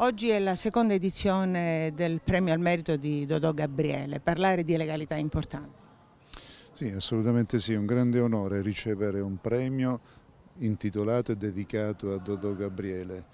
Oggi è la seconda edizione del premio al merito di Dodò Gabriele, parlare di legalità è importante. Sì, assolutamente sì, è un grande onore ricevere un premio intitolato e dedicato a Dodò Gabriele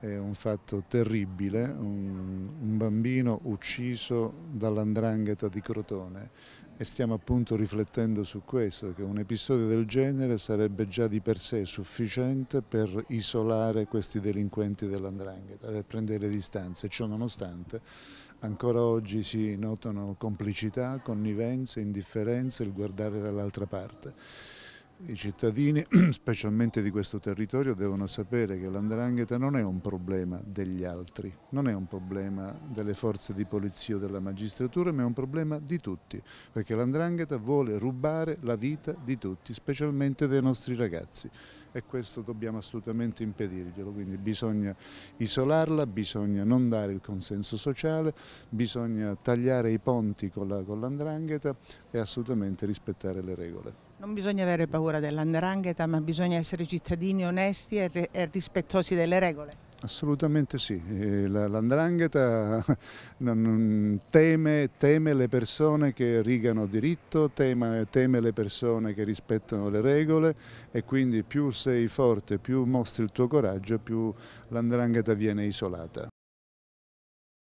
è un fatto terribile, un, un bambino ucciso dall'andrangheta di Crotone e stiamo appunto riflettendo su questo, che un episodio del genere sarebbe già di per sé sufficiente per isolare questi delinquenti dell'andrangheta, per prendere distanze, ciò nonostante ancora oggi si notano complicità, connivenze, indifferenze, il guardare dall'altra parte. I cittadini, specialmente di questo territorio, devono sapere che l'andrangheta non è un problema degli altri, non è un problema delle forze di polizia o della magistratura, ma è un problema di tutti, perché l'andrangheta vuole rubare la vita di tutti, specialmente dei nostri ragazzi e questo dobbiamo assolutamente impedirglielo, quindi bisogna isolarla, bisogna non dare il consenso sociale, bisogna tagliare i ponti con l'andrangheta la, e assolutamente rispettare le regole. Non bisogna avere paura dell'andrangheta, ma bisogna essere cittadini onesti e rispettosi delle regole. Assolutamente sì, eh, l'andrangheta teme, teme, le persone che rigano diritto, teme, teme, le persone che rispettano le regole e quindi più sei forte, più mostri il tuo coraggio, più l'andrangheta viene isolata.